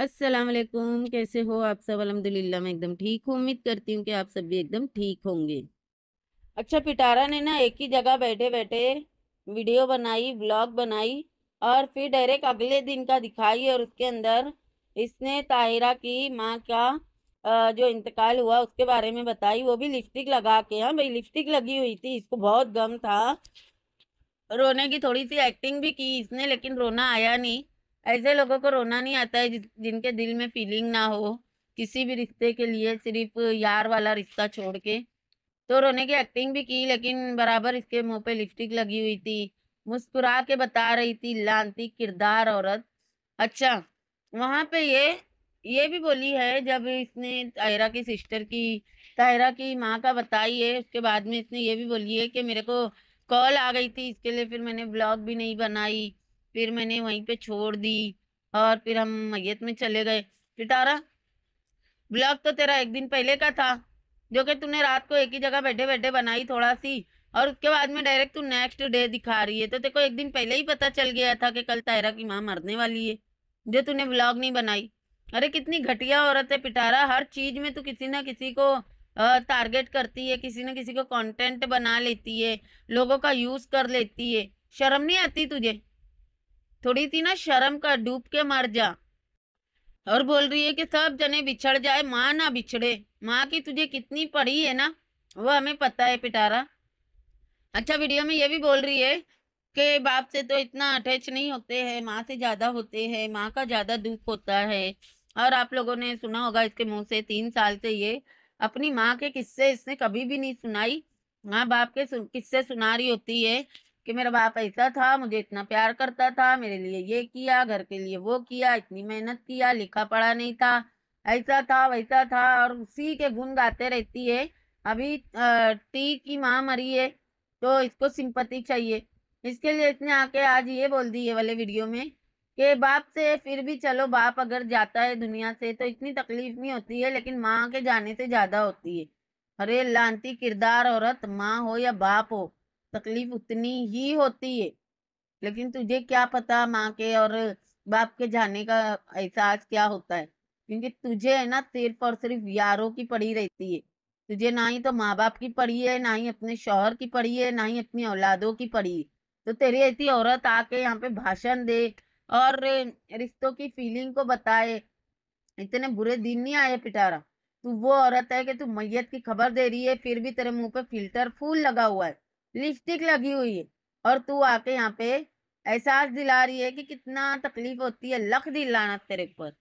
अस्सलाम वालेकुम कैसे हो आप सब अलहमदिल्ला मैं एकदम ठीक हूँ उम्मीद करती हूँ कि आप सब भी एकदम ठीक होंगे अच्छा पिटारा ने ना एक ही जगह बैठे बैठे वीडियो बनाई ब्लॉग बनाई और फिर डायरेक्ट अगले दिन का दिखाई और उसके अंदर इसने ताहिरा की माँ का जो इंतकाल हुआ उसके बारे में बताई वो भी लिपस्टिक लगा के हाँ भाई लिपस्टिक लगी हुई थी इसको बहुत गम था रोने की थोड़ी सी एक्टिंग भी की इसने लेकिन रोना आया नहीं ऐसे लोगों को रोना नहीं आता है जिनके दिल में फीलिंग ना हो किसी भी रिश्ते के लिए सिर्फ यार वाला रिश्ता छोड़ के तो रोने की एक्टिंग भी की लेकिन बराबर इसके मुंह पे लिपस्टिक लगी हुई थी मुस्कुरा के बता रही थी लानती किरदार औरत अच्छा वहाँ पे ये ये भी बोली है जब इसने ताहिरा की सिस्टर की ताहिरा की माँ का बताई है उसके बाद में इसने ये भी बोली है कि मेरे को कॉल आ गई थी इसके लिए फिर मैंने ब्लॉग भी नहीं बनाई फिर मैंने वहीं पे छोड़ दी और फिर हम मैयत में चले गए पिटारा ब्लॉग तो तेरा एक दिन पहले का था जो कि तूने रात को एक ही जगह बैठे बैठे बनाई थोड़ा सी और उसके बाद में डायरेक्ट तू नेक्स्ट डे दिखा रही है तो तेको एक दिन पहले ही पता चल गया था कि कल तायरा की माँ मरने वाली है जो तूने ब्लॉग नहीं बनाई अरे कितनी घटिया औरत है पिटारा हर चीज में तू किसी ना किसी को टारगेट करती है किसी ना किसी को कंटेंट बना लेती है लोगों का यूज कर लेती है शर्म नहीं आती तुझे थोड़ी सी ना शर्म कर डूब के मर जा और बोल रही है कि सब जने बिछड़ जाए माँ ना बिछड़े माँ की तुझे कितनी पड़ी है ना वो हमें पता है पिटारा अच्छा वीडियो में ये भी बोल रही है कि बाप से तो इतना अटैच नहीं होते हैं माँ से ज़्यादा होते हैं माँ का ज़्यादा दुख होता है और आप लोगों ने सुना होगा इसके मुंह से तीन साल से ये अपनी माँ के किस्से इसने कभी भी नहीं सुनाई माँ बाप के किस्से सुना रही होती है कि मेरा बाप ऐसा था मुझे इतना प्यार करता था मेरे लिए ये किया घर के लिए वो किया इतनी मेहनत किया लिखा पढ़ा नहीं था ऐसा था वैसा था और उसी के गुण गाते रहती है अभी टी की माँ मरी है तो इसको सिंपति चाहिए इसके लिए इसने आके आज ये बोल दी ये वाले वीडियो में कि बाप से फिर भी चलो बाप अगर जाता है दुनिया से तो इतनी तकलीफ नहीं होती है लेकिन माँ के जाने से ज़्यादा होती है अरे लांती किरदार औरत माँ हो या बाप हो तकलीफ उतनी ही होती है लेकिन तुझे क्या पता माँ के और बाप के जाने का एहसास क्या होता है क्योंकि तुझे है ना सिर्फ और सिर्फ यारों की पड़ी रहती है तुझे ना ही तो माँ बाप की पड़ी है ना ही अपने शोहर की पड़ी है ना ही अपनी औलादों की पड़ी है तो तेरी ऐसी औरत आके यहाँ पे भाषण दे और रिश्तों की फीलिंग को बताए इतने बुरे दिन नहीं आए पिटारा तू वो औरत है कि तू मैयत की खबर दे रही है फिर भी तेरे मुंह पे फिल्टर फूल लगा हुआ है लिपस्टिक लगी हुई है और तू आके यहाँ पे एहसास दिला रही है कि कितना तकलीफ होती है लख लाना तेरे पर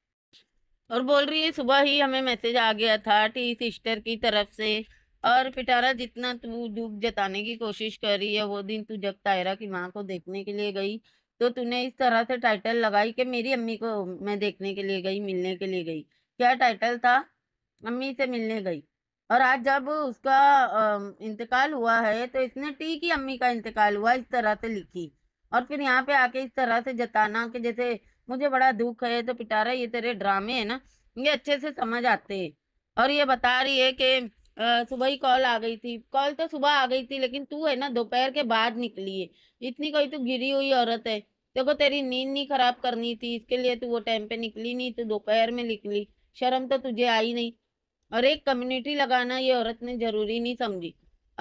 और बोल रही है सुबह ही हमें मैसेज आ गया था टी सिस्टर की तरफ से और पिटारा जितना तू दुख जताने की कोशिश कर रही है वो दिन तू जब तायरा की माँ को देखने के लिए गई तो तूने इस तरह से टाइटल लगाई कि मेरी अम्मी को मैं देखने के लिए गई मिलने के लिए गई क्या टाइटल था अम्मी से मिलने गई और आज जब उसका इंतकाल हुआ है तो इसने टी की अम्मी का इंतकाल हुआ इस तरह से लिखी और फिर यहाँ पे आके इस तरह से जताना कि जैसे मुझे बड़ा दुख है तो पिटारा ये तेरे ड्रामे है ना ये अच्छे से समझ आते हैं और ये बता रही है कि सुबह ही कॉल आ गई थी कॉल तो सुबह आ गई थी लेकिन तू है ना दोपहर के बाद निकली है इतनी कोई तू तो गिरी हुई औरत है देखो तेरी नींद नहीं खराब करनी थी इसके लिए तू वो टाइम पे निकली नहीं तो दोपहर में निकली शर्म तो तुझे आई नहीं और एक कम्युनिटी लगाना ये औरत ने जरूरी नहीं समझी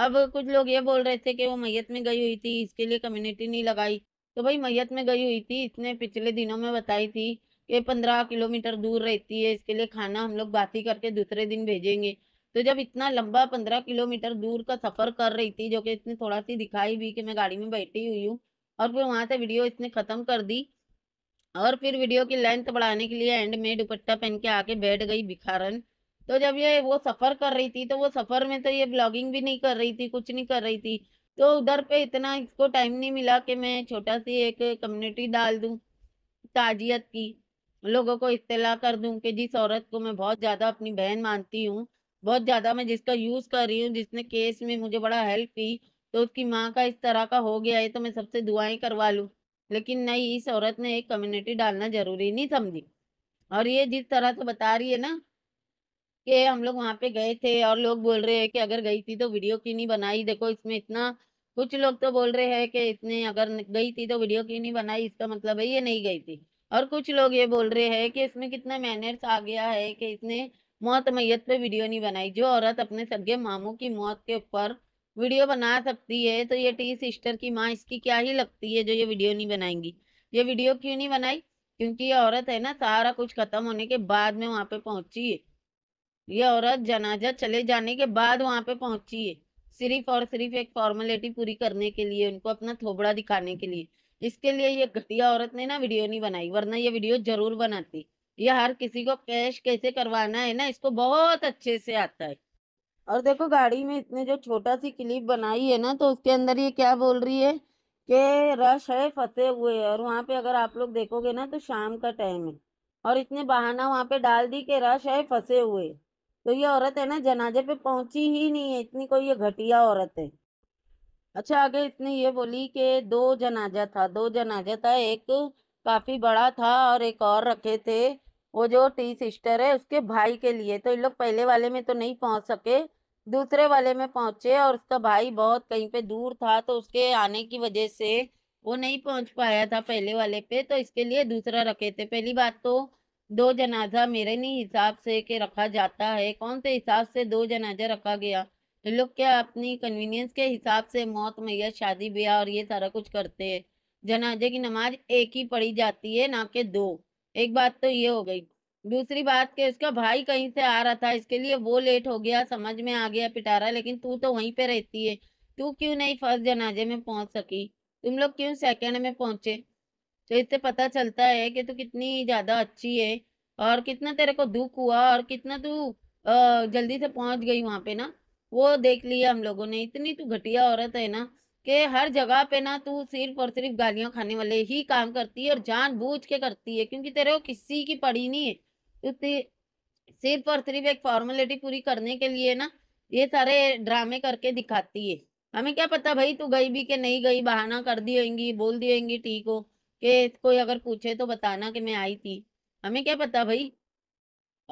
अब कुछ लोग ये बोल रहे थे कि वो मैयत में गई हुई थी इसके लिए कम्युनिटी नहीं लगाई तो भाई मैयत में गई हुई थी इसने पिछले दिनों में बताई थी कि पंद्रह किलोमीटर दूर रहती है इसके लिए खाना हम लोग बात ही करके दूसरे दिन भेजेंगे तो जब इतना लंबा पंद्रह किलोमीटर दूर का सफर कर रही थी जो कि इसने थोड़ा सी दिखाई भी कि मैं गाड़ी में बैठी हुई हूँ और फिर वहां से वीडियो इसने खत्म कर दी और फिर वीडियो की लेंथ बढ़ाने के लिए एंड में दुपट्टा पहन के आके बैठ गई भिखारन तो जब ये वो सफर कर रही थी तो वो सफर में तो ये ब्लॉगिंग भी नहीं कर रही थी कुछ नहीं कर रही थी तो उधर पे इतना इसको टाइम नहीं मिला कि मैं छोटा सी एक कम्युनिटी डाल दूं ताजियत की लोगों को इतला कर दूं कि जिस औरत को मैं बहुत ज़्यादा अपनी बहन मानती हूँ बहुत ज़्यादा मैं जिसका यूज़ कर रही हूँ जिसने केस में मुझे बड़ा हेल्प की तो उसकी माँ का इस तरह का हो गया है तो मैं सबसे दुआएं करवा लूँ लेकिन नहीं इस औरत ने एक कम्युनिटी डालना ज़रूरी नहीं समझी और ये जिस तरह से बता रही है ना कि हम लोग वहाँ पे गए थे और लोग बोल रहे हैं कि अगर गई थी तो वीडियो क्यों नहीं बनाई देखो इसमें इतना कुछ लोग तो बोल रहे हैं कि इसने अगर गई थी तो वीडियो क्यों नहीं बनाई इसका मतलब है ये नहीं गई थी और कुछ लोग ये बोल रहे हैं कि इसमें कितना मैनर्स आ गया है कि इसने मौत मैयत पे वीडियो नहीं बनाई जो औरत अपने सगे मामों की मौत के ऊपर वीडियो बना सकती है तो ये टी सिस्टर की माँ इसकी क्या ही लगती है जो ये वीडियो नहीं बनाएंगी ये वीडियो क्यों नहीं बनाई क्योंकि ये औरत है ना सारा कुछ खत्म होने के बाद में वहाँ पे पहुंची है ये औरत जनाजा चले जाने के बाद वहां पे पहुंची है सिर्फ और सिर्फ एक फॉर्मेलिटी पूरी करने के लिए उनको अपना थोबड़ा दिखाने के लिए इसके लिए ये घटिया औरत ने ना वीडियो नहीं बनाई वरना ये वीडियो जरूर बनाती ये हर किसी को कैश कैसे करवाना है ना इसको बहुत अच्छे से आता है और देखो गाड़ी में इतने जो छोटा सी क्लिप बनाई है ना तो उसके अंदर ये क्या बोल रही है कि रश है फंसे हुए है और वहाँ पे अगर आप लोग देखोगे ना तो शाम का टाइम है और इतने बहाना वहाँ पे डाल दी कि रश है फंसे हुए तो ये औरत है ना जनाजे पे पहुंची ही नहीं है इतनी कोई ये घटिया औरत है अच्छा आगे इतनी ये बोली कि दो जनाजा था दो जनाजा था एक काफ़ी बड़ा था और एक और रखे थे वो जो टी सिस्टर है उसके भाई के लिए तो इन लोग पहले वाले में तो नहीं पहुंच सके दूसरे वाले में पहुंचे और उसका भाई बहुत कहीं पे दूर था तो उसके आने की वजह से वो नहीं पहुंच पाया था पहले वाले पे तो इसके लिए दूसरा रखे थे पहली बात तो दो जनाजा मेरे नहीं हिसाब से के रखा जाता है कौन से हिसाब से दो जनाजा रखा गया लोग क्या अपनी कन्वीनियंस के हिसाब से मौत मैया शादी ब्याह और ये सारा कुछ करते हैं जनाजे की नमाज एक ही पढ़ी जाती है ना कि दो एक बात तो ये हो गई दूसरी बात कि उसका भाई कहीं से आ रहा था इसके लिए वो लेट हो गया समझ में आ गया पिटारा लेकिन तू तो वहीं पे रहती है तू क्यों नहीं फर्स्ट जनाजे में पहुंच सकी तुम लोग क्यों सेकंड में पहुंचे तो इससे पता चलता है कि तू कितनी ज़्यादा अच्छी है और कितना तेरे को दुख हुआ और कितना तू जल्दी से पहुंच गई वहाँ पे ना वो देख लिया हम लोगों ने इतनी तू घटिया औरत है ना कि हर जगह पे ना तू सिर्फ और सिर्फ गालियाँ खाने वाले ही काम करती है और जान बूझ के करती है क्योंकि तेरे को किसी की पड़ी नहीं है उतनी सिर्फ और सिर्फ एक फॉर्मेलिटी पूरी करने के लिए ना ये सारे ड्रामे करके दिखाती है हमें क्या पता भाई तू गई भी के नहीं गई बहाना कर दी होंगी बोल दी होगी ठीक हो कि कोई अगर पूछे तो बताना कि मैं आई थी हमें क्या पता भाई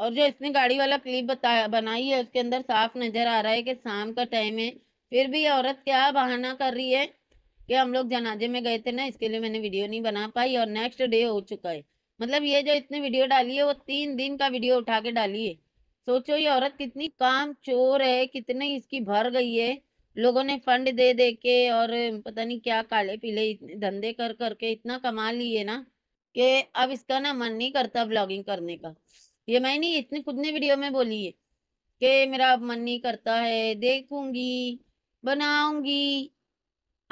और जो इसने गाड़ी वाला क्लिप बताया बनाई है उसके अंदर साफ नजर आ रहा है कि शाम का टाइम है फिर भी औरत क्या बहाना कर रही है कि हम लोग जनाजे में गए थे ना इसके लिए मैंने वीडियो नहीं बना पाई और नेक्स्ट डे हो चुका है मतलब ये जो इतने वीडियो डाली है वो तीन दिन का वीडियो उठा के डाली है सोचो ये औरत कितनी काम चोर है कितनी इसकी भर गई है लोगों ने फंड दे दे के और पता नहीं क्या काले पीले धंधे कर करके इतना कमा लिए ना कि अब इसका ना मन नहीं करता ब्लॉगिंग करने का ये मैं नहीं इतनी खुद ने वीडियो में बोली है कि मेरा अब मन नहीं करता है देखूंगी बनाऊंगी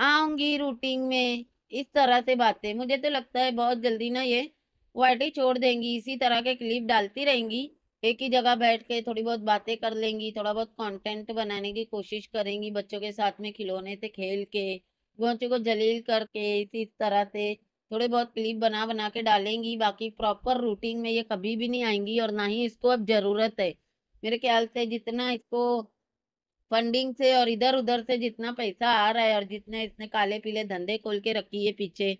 आऊंगी रूटीन में इस तरह से बातें मुझे तो लगता है बहुत जल्दी ना ये वाइटी छोड़ देंगी इसी तरह के क्लिप डालती रहेंगी एक ही जगह बैठ के थोड़ी बहुत बातें कर लेंगी थोड़ा बहुत कंटेंट बनाने की कोशिश करेंगी बच्चों के साथ में खिलौने से खेल के बच्चों को जलील करके इसी तरह से थोड़े बहुत क्लिप बना बना के डालेंगी बाकी प्रॉपर रूटीन में ये कभी भी नहीं आएंगी और ना ही इसको अब ज़रूरत है मेरे ख्याल से जितना इसको फंडिंग से और इधर उधर से जितना पैसा आ रहा है और जितने इसने काले पीले धंधे खोल के रखी है पीछे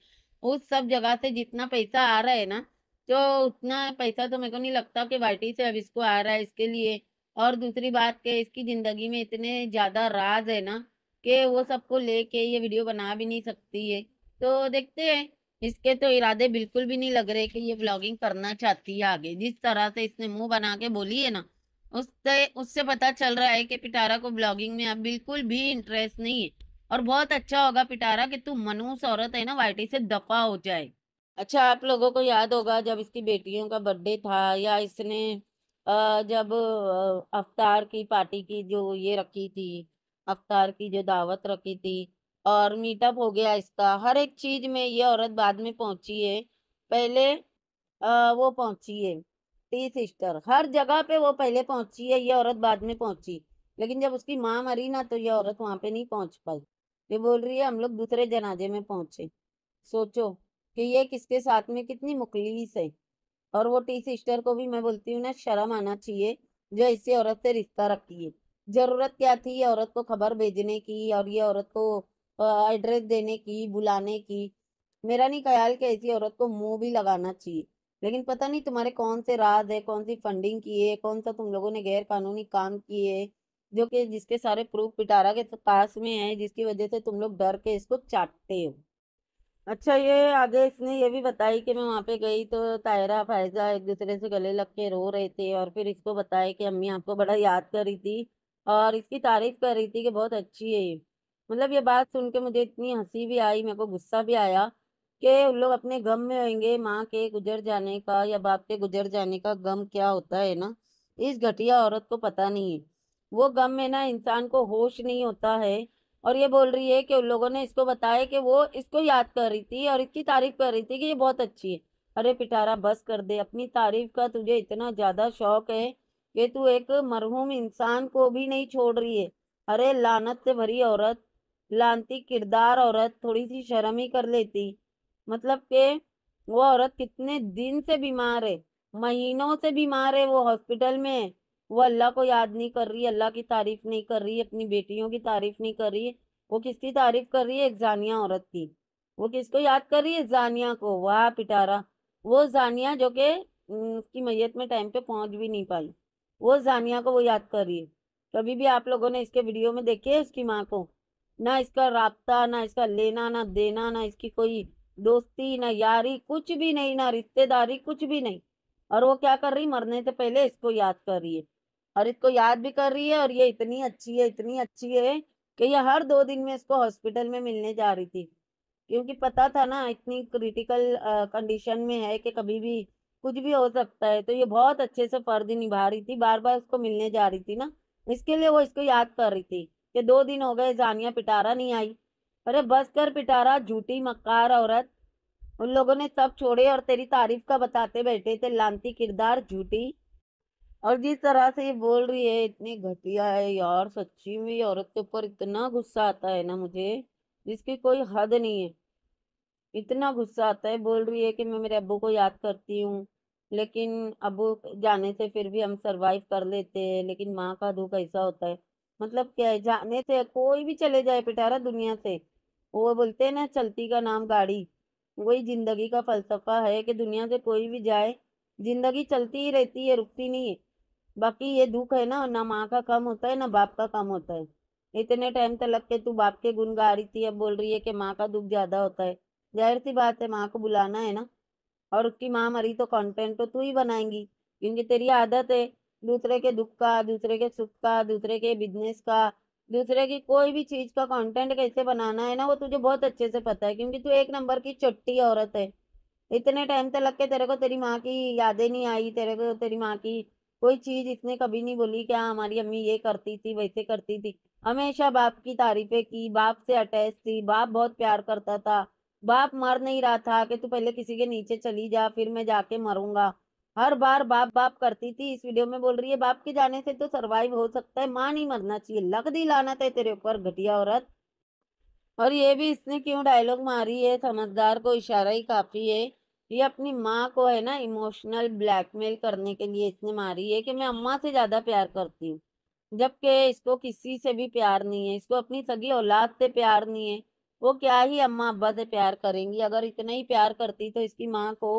उस सब जगह से जितना पैसा आ रहा है ना जो तो उतना पैसा तो मेरे को नहीं लगता कि वाइटी से अब इसको आ रहा है इसके लिए और दूसरी बात के इसकी ज़िंदगी में इतने ज़्यादा राज है ना कि वो सबको लेके ये वीडियो बना भी नहीं सकती है तो देखते हैं इसके तो इरादे बिल्कुल भी नहीं लग रहे कि ये ब्लॉगिंग करना चाहती है आगे जिस तरह से इसने मुंह बना के बोली है ना उससे उससे पता चल रहा है कि पिटारा को ब्लॉगिंग में अब बिल्कुल भी इंटरेस्ट नहीं है और बहुत अच्छा होगा पिटारा कि तू मनूस औरत है ना वाइटी से दफा हो जाए अच्छा आप लोगों को याद होगा जब इसकी बेटियों का बर्थडे था या इसने जब अवतार की पार्टी की जो ये रखी थी अवतार की जो दावत रखी थी और मीटअप हो गया इसका हर एक चीज में ये औरत बाद में पहुंची है पहले वो पहुंची है टी सिस्टर हर जगह पे वो पहले पहुंची है ये औरत बाद में पहुंची लेकिन जब उसकी माँ मरी ना तो ये औरत वहां पे नहीं पहुंच पाई ये बोल रही है हम लोग दूसरे जनाजे में पहुंचे सोचो कि ये किसके साथ में कितनी मुखलिस है और वो टी सिस्टर को भी मैं बोलती हूँ ना शर्म आना चाहिए जो इसी औरत से रिश्ता रखी है जरूरत क्या थी ये औरत को खबर भेजने की और ये औरत को एड्रेस देने की बुलाने की मेरा नहीं ख्याल कि ऐसी औरत को मुंह भी लगाना चाहिए लेकिन पता नहीं तुम्हारे कौन से राज है कौन सी फंडिंग की है कौन सा तुम लोगों ने गैर कानूनी काम किए है जो कि जिसके सारे प्रूफ पिटारा के पास में है जिसकी वजह से तुम लोग डर के इसको चाटते हो अच्छा ये आगे इसने ये भी बताई कि मैं वहाँ पे गई तो तायरा फायजा एक दूसरे से गले लग के रो रहे थे और फिर इसको बताया कि अम्मी आपको बड़ा याद कर रही थी और इसकी तारीफ कर रही थी कि बहुत अच्छी है ये मतलब ये बात सुन के मुझे इतनी हंसी भी आई मेरे को गुस्सा भी आया कि उन लोग अपने गम में होंगे माँ के गुजर जाने का या बाप के गुजर जाने का गम क्या होता है ना इस घटिया औरत को पता नहीं है वो गम में ना इंसान को होश नहीं होता है और ये बोल रही है कि उन लोगों ने इसको बताया कि वो इसको याद कर रही थी और इसकी तारीफ कर रही थी कि ये बहुत अच्छी है अरे पिटारा बस कर दे अपनी तारीफ का तुझे इतना ज़्यादा शौक है कि तू एक मरहूम इंसान को भी नहीं छोड़ रही है अरे लानत से भरी औरत लानती किरदार औरत थोड़ी सी शर्म ही कर लेती मतलब के वो औरत कितने दिन से बीमार है महीनों से बीमार है वो हॉस्पिटल में है वो अल्लाह को याद नहीं कर रही अल्लाह की तारीफ नहीं कर रही अपनी बेटियों की तारीफ नहीं कर रही वो किसकी तारीफ कर रही है एक जानिया औरत की वो किसको याद कर रही है जानिया को वाह पिटारा वो जानिया जो कि उसकी मैयत में टाइम पे पहुंच भी नहीं पाई वो जानिया को वो याद कर रही है कभी भी आप लोगों ने इसके वीडियो में देखे है उसकी माँ को ना इसका रबता ना इसका लेना ना देना ना इसकी कोई दोस्ती ना यारी कुछ भी नहीं ना रिश्तेदारी कुछ भी नहीं और वो क्या कर रही मरने से पहले इसको याद कर रही है और इसको याद भी कर रही है और ये इतनी अच्छी है इतनी अच्छी है कि ये हर दो दिन में इसको हॉस्पिटल में मिलने जा रही थी क्योंकि पता था ना इतनी क्रिटिकल कंडीशन में है कि कभी भी कुछ भी हो सकता है तो ये बहुत अच्छे से फर्ज निभा रही थी बार बार उसको मिलने जा रही थी ना इसके लिए वो इसको याद कर रही थी कि दो दिन हो गए जानिया पिटारा नहीं आई अरे बस कर पिटारा झूठी मक्कार औरत उन लोगों ने सब छोड़े और तेरी तारीफ का बताते बैठे थे लांती किरदार झूठी और जिस तरह से ये बोल रही है इतनी घटिया है यार सच्ची में औरत के ऊपर इतना गुस्सा आता है ना मुझे जिसकी कोई हद नहीं है इतना गुस्सा आता है बोल रही है कि मैं मेरे अबू को याद करती हूँ लेकिन अबू जाने से फिर भी हम सरवाइव कर लेते हैं लेकिन माँ का दुख ऐसा होता है मतलब क्या है जाने से कोई भी चले जाए पिटारा दुनिया से वो बोलते हैं ना चलती का नाम गाड़ी वही जिंदगी का फलसफा है कि दुनिया से कोई भी जाए जिंदगी चलती ही रहती है रुकती नहीं है बाकी ये दुख है ना ना माँ का कम होता है ना बाप का कम होता है इतने टाइम तक लग के तू बाप के गुण गा रही थी अब बोल रही है कि माँ का दुख ज्यादा होता है जाहिर सी बात है माँ को बुलाना है ना और उसकी माँ मरी तो कंटेंट तो तू ही बनाएंगी क्योंकि तेरी आदत है दूसरे के दुख का दूसरे के सुख का दूसरे के बिजनेस का दूसरे की कोई भी चीज का कंटेंट कैसे बनाना है ना वो तुझे बहुत अच्छे से पता है क्योंकि तू एक नंबर की चट्टी औरत है इतने टाइम तक लग के तेरे को तेरी माँ की यादें नहीं आई तेरे को तेरी माँ की कोई चीज इसने कभी नहीं बोली क्या हमारी अम्मी ये करती थी वैसे करती थी हमेशा बाप की तारीफें की बाप से अटैच थी बाप बहुत प्यार करता था बाप मर नहीं रहा था कि तू पहले किसी के नीचे चली जा फिर मैं जाके मरूंगा हर बार बाप बाप करती थी इस वीडियो में बोल रही है बाप के जाने से तो सरवाइव हो सकता है माँ नहीं मरना चाहिए लग दी लाना था तेरे ऊपर घटिया औरत और ये भी इसने क्यों डायलॉग मारी है समझदार को इशारा ही काफी है ये अपनी माँ को है ना इमोशनल ब्लैकमेल करने के लिए इसने मारी है कि मैं अम्मा से ज़्यादा प्यार करती हूँ जबकि इसको किसी से भी प्यार नहीं है इसको अपनी सगी औलाद से प्यार नहीं है वो क्या ही अम्मा अब्बा से प्यार करेंगी अगर इतना ही प्यार करती तो इसकी माँ को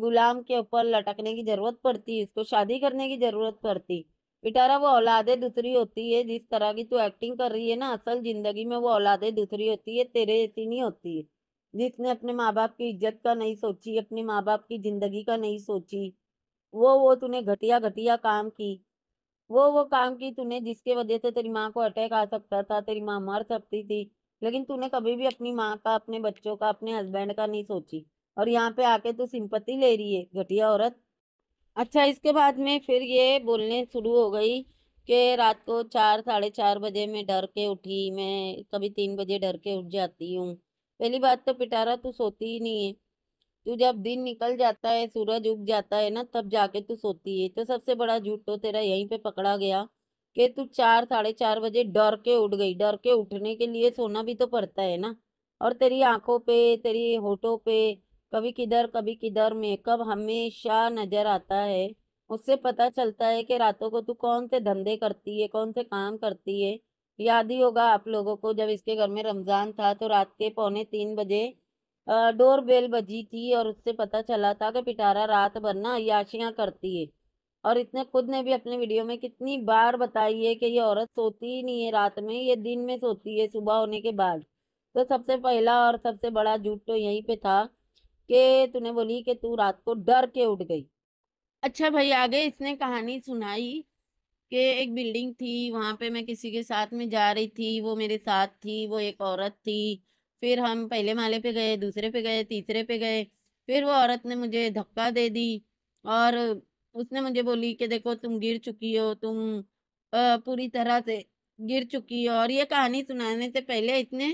गुलाम के ऊपर लटकने की ज़रूरत पड़ती इसको शादी करने की ज़रूरत पड़ती बेटारा वो औलादे दूसरी होती है जिस तरह की तू एक्टिंग कर रही है ना असल ज़िंदगी में वो औलादे दूसरी होती है तेरे जैसी नहीं होती है जिसने अपने माँ बाप की इज्जत का नहीं सोची अपने माँ बाप की जिंदगी का नहीं सोची वो वो तूने घटिया घटिया काम की वो वो काम की तूने जिसके वजह से तेरी माँ को अटैक आ सकता था तेरी माँ मर सकती थी लेकिन तूने कभी भी अपनी माँ का अपने बच्चों का अपने हस्बैंड का नहीं सोची और यहाँ पे आके तू सिंपत्ति ले रही है घटिया औरत अच्छा इसके बाद में फिर ये बोलने शुरू हो गई कि रात को चार साढ़े चार बजे मैं डर के उठी मैं कभी तीन बजे डर के उठ जाती हूँ पहली बात तो पिटारा तू सोती ही नहीं है तू जब दिन निकल जाता है सूरज उग जाता है ना तब जाके तू सोती है तो सबसे बड़ा झूठ तो तेरा यहीं पे पकड़ा गया कि तू चार साढ़े चार बजे डर के उठ गई डर के उठने के लिए सोना भी तो पड़ता है ना और तेरी आंखों पे तेरी होठों पे कभी किधर कभी किधर मेकअप हमेशा नजर आता है उससे पता चलता है कि रातों को तू कौन से धंधे करती है कौन से काम करती है याद ही होगा आप लोगों को जब इसके घर में रमज़ान था तो रात के पौने तीन बजे डोर बेल बजी थी और उससे पता चला था कि पिटारा रात भर ना याशियाँ करती है और इसने खुद ने भी अपने वीडियो में कितनी बार बताई है कि ये औरत सोती ही नहीं है रात में ये दिन में सोती है सुबह होने के बाद तो सबसे पहला और सबसे बड़ा झूठ तो यहीं पे था कि तूने बोली कि तू रात को डर के उठ गई अच्छा भाई आगे इसने कहानी सुनाई कि एक बिल्डिंग थी वहाँ पे मैं किसी के साथ में जा रही थी वो मेरे साथ थी वो एक औरत थी फिर हम पहले माले पे गए दूसरे पे गए तीसरे पे गए फिर वो औरत ने मुझे धक्का दे दी और उसने मुझे बोली कि देखो तुम गिर चुकी हो तुम पूरी तरह से गिर चुकी हो और ये कहानी सुनाने से पहले इतने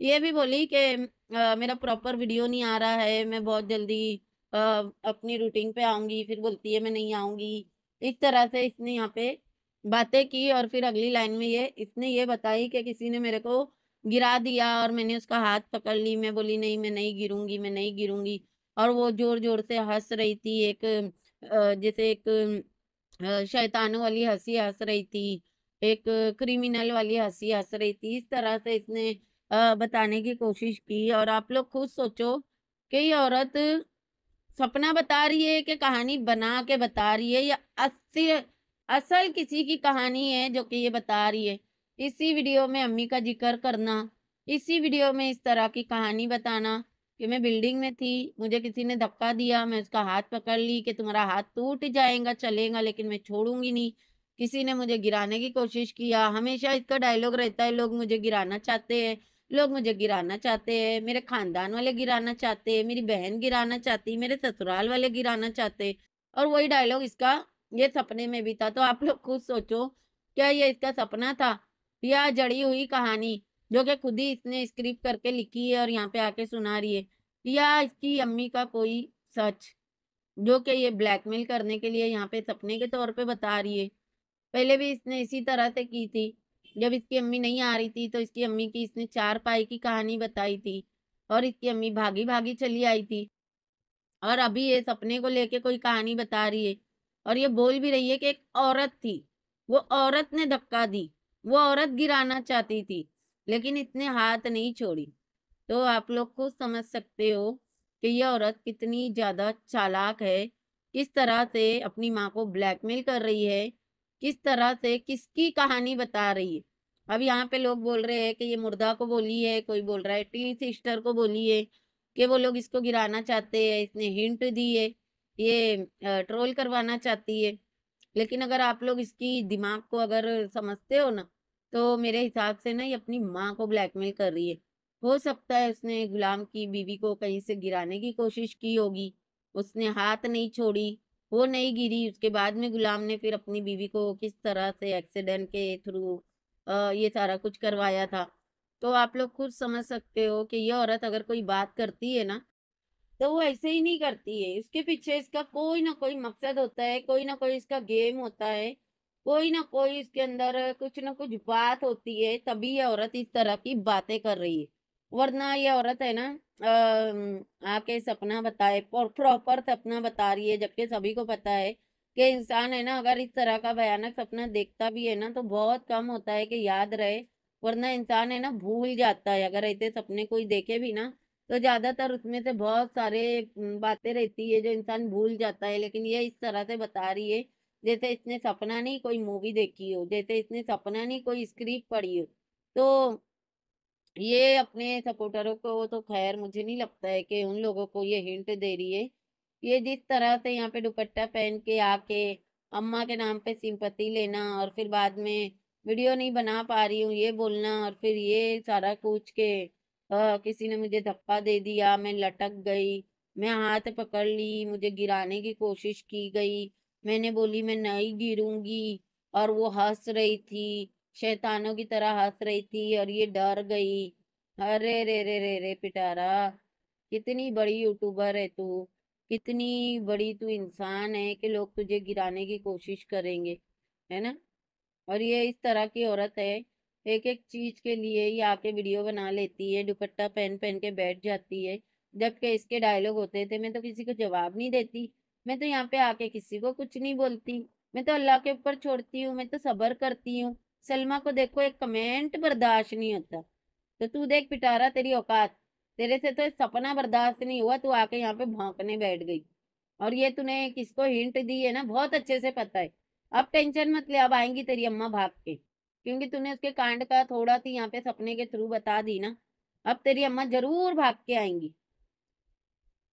ये भी बोली कि मेरा प्रॉपर वीडियो नहीं आ रहा है मैं बहुत जल्दी आ, अपनी रूटीन पे आऊँगी फिर बोलती है मैं नहीं आऊँगी इस तरह से इसने यहाँ पे बातें की और फिर अगली लाइन में ये इसने ये बताई कि किसी ने मेरे को गिरा दिया और मैंने उसका हाथ पकड़ ली मैं बोली नहीं मैं नहीं गिरूंगी मैं नहीं गिरूंगी और वो जोर जोर से हंस रही थी एक जैसे एक शैतानों वाली हंसी हंस रही थी एक क्रिमिनल वाली हंसी हंस रही थी इस तरह से इसने बताने की कोशिश की और आप लोग खुद सोचो कि ये औरत सपना बता रही है कि कहानी बना के बता रही है या अस्सी असल किसी की कहानी है जो कि ये बता रही है इसी वीडियो में अम्मी का जिक्र करना इसी वीडियो में इस तरह की कहानी बताना कि मैं बिल्डिंग में थी मुझे किसी ने धक्का दिया मैं उसका हाथ पकड़ ली कि तुम्हारा हाथ टूट जाएगा चलेगा लेकिन मैं छोड़ूंगी नहीं किसी ने मुझे गिराने की कोशिश किया हमेशा इसका डायलॉग रहता है लोग मुझे गिराना चाहते हैं लोग मुझे गिराना चाहते हैं मेरे खानदान वाले गिराना चाहते हैं मेरी बहन गिराना चाहती मेरे ससुराल वाले गिराना चाहते और वही डायलॉग इसका ये सपने में भी था तो आप लोग खुद सोचो क्या ये इसका सपना था या जड़ी हुई कहानी जो कि खुद ही इसने स्क्रिप्ट करके लिखी है और यहाँ पे आके सुना रही है या इसकी अम्मी का कोई सच जो कि ये ब्लैकमेल करने के लिए यहाँ पे सपने के तौर पे बता रही है पहले भी इसने इसी तरह से की थी जब इसकी अम्मी नहीं आ रही थी तो इसकी अम्मी की इसने चार पाई की कहानी बताई थी और इसकी अम्मी भागी भागी चली आई थी और अभी ये सपने को लेके कोई कहानी बता रही है और ये बोल भी रही है कि एक औरत थी वो औरत ने धक्का दी वो औरत गिराना चाहती थी लेकिन इतने हाथ नहीं छोड़ी तो आप लोग को समझ सकते हो कि यह औरत कितनी ज़्यादा चालाक है किस तरह से अपनी माँ को ब्लैकमेल कर रही है किस तरह से किसकी कहानी बता रही है अब यहाँ पे लोग बोल रहे हैं कि ये मुर्दा को बोली है कोई बोल रहा है टी सिस्टर को बोली है कि वो लोग इसको गिराना चाहते हैं इसने हिंट दी है ये ट्रोल करवाना चाहती है लेकिन अगर आप लोग इसकी दिमाग को अगर समझते हो ना तो मेरे हिसाब से ना ये अपनी माँ को ब्लैकमेल कर रही है हो सकता है उसने गुलाम की बीवी को कहीं से गिराने की कोशिश की होगी उसने हाथ नहीं छोड़ी वो नहीं गिरी उसके बाद में गुलाम ने फिर अपनी बीवी को किस तरह से एक्सीडेंट के थ्रू ये सारा कुछ करवाया था तो आप लोग खुद समझ सकते हो कि ये औरत अगर कोई बात करती है ना तो वो ऐसे ही नहीं करती है इसके पीछे इसका कोई ना कोई मकसद होता है कोई ना कोई इसका गेम होता है कोई ना कोई इसके अंदर कुछ ना कुछ बात होती है तभी ये औरत इस तरह की बातें कर रही है वरना ये औरत है ना आके सपना बताए और प्रॉपर सपना बता रही है जबकि सभी को पता है कि इंसान है ना अगर इस तरह का भयानक सपना देखता भी है ना तो बहुत कम होता है कि याद रहे वरना इंसान है ना भूल जाता है अगर ऐसे सपने कोई देखे भी ना तो ज़्यादातर उसमें से बहुत सारे बातें रहती है जो इंसान भूल जाता है लेकिन ये इस तरह से बता रही है जैसे इसने सपना नहीं कोई मूवी देखी हो जैसे इसने सपना नहीं कोई स्क्रिप्ट पढ़ी हो तो ये अपने सपोर्टरों को तो खैर मुझे नहीं लगता है कि उन लोगों को ये हिंट दे रही है ये जिस तरह से यहाँ पे दुपट्टा पहन के आके अम्मा के नाम पे सिंपति लेना और फिर बाद में वीडियो नहीं बना पा रही हूँ ये बोलना और फिर ये सारा कुछ के आ, किसी ने मुझे धक्का दे दिया मैं लटक गई मैं हाथ पकड़ ली मुझे गिराने की कोशिश की गई मैंने बोली मैं नहीं गिरूंगी और वो हंस रही थी शैतानों की तरह हंस रही थी और ये डर गई अरे रे रे रे रे पिटारा कितनी बड़ी यूट्यूबर है तू कितनी बड़ी तू इंसान है कि लोग तुझे गिराने की कोशिश करेंगे है ना और ये इस तरह की औरत है एक एक चीज के लिए ही आके वीडियो बना लेती है दुपट्टा पहन पहन के बैठ जाती है जबकि इसके डायलॉग होते थे मैं तो किसी को जवाब नहीं देती मैं तो यहाँ पे आके किसी को कुछ नहीं बोलती मैं तो अल्लाह के ऊपर छोड़ती हूँ मैं तो सब्र करती हूँ सलमा को देखो एक कमेंट बर्दाश्त नहीं होता तो तू देख पिटारा तेरी औकात तेरे से तो सपना बर्दाश्त नहीं हुआ तू आके यहाँ पे भौंकने बैठ गई और ये तूने किसको हिंट दी है ना बहुत अच्छे से पता है अब टेंशन मत ले अब आएंगी तेरी अम्मा भाग के क्योंकि तूने उसके कांड का थोड़ा सी यहाँ पे सपने के थ्रू बता दी ना अब तेरी अम्मा जरूर भाग के आएंगी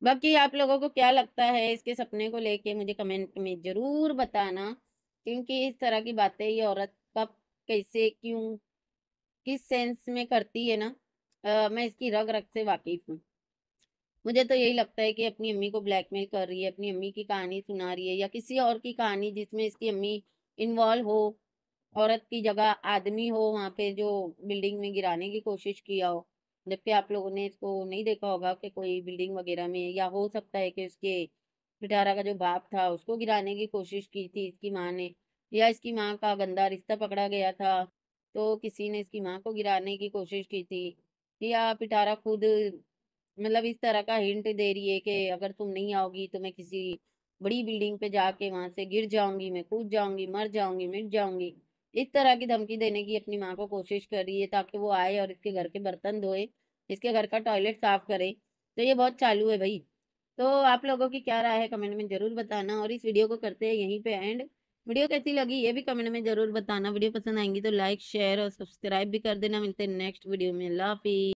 बाकी आप लोगों को क्या लगता है इसके सपने को लेके मुझे कमेंट में जरूर बताना क्योंकि इस तरह की बातें ये औरत कब कैसे क्यों किस सेंस में करती है ना आ, मैं इसकी रग रग से वाकिफ हूँ मुझे तो यही लगता है कि अपनी अम्मी को ब्लैकमेल कर रही है अपनी अम्मी की कहानी सुना रही है या किसी और की कहानी जिसमें इसकी अम्मी इन्वॉल्व हो औरत की जगह आदमी हो वहाँ पे जो बिल्डिंग में गिराने की कोशिश किया हो जबकि आप लोगों ने इसको नहीं देखा होगा कि कोई बिल्डिंग वगैरह में या हो सकता है कि उसके पिटारा का जो बाप था उसको गिराने की कोशिश की थी इसकी माँ ने या इसकी माँ का गंदा रिश्ता पकड़ा गया था तो किसी ने इसकी माँ को गिराने की कोशिश की थी या पिटारा खुद मतलब इस तरह का हिंट दे रही है कि अगर तुम नहीं आओगी तो मैं किसी बड़ी बिल्डिंग पे जाके वहाँ से गिर जाऊंगी मैं कूद जाऊंगी मर जाऊंगी मिट जाऊंगी इस तरह की धमकी देने की अपनी माँ को कोशिश कर रही है ताकि वो आए और इसके घर के बर्तन धोए इसके घर का टॉयलेट साफ करे तो ये बहुत चालू है भाई तो आप लोगों की क्या राय है कमेंट में जरूर बताना और इस वीडियो को करते हैं यहीं पे एंड वीडियो कैसी लगी ये भी कमेंट में जरूर बताना वीडियो पसंद आएंगी तो लाइक शेयर और सब्सक्राइब भी कर देना मिलते हैं नेक्स्ट वीडियो में लाफी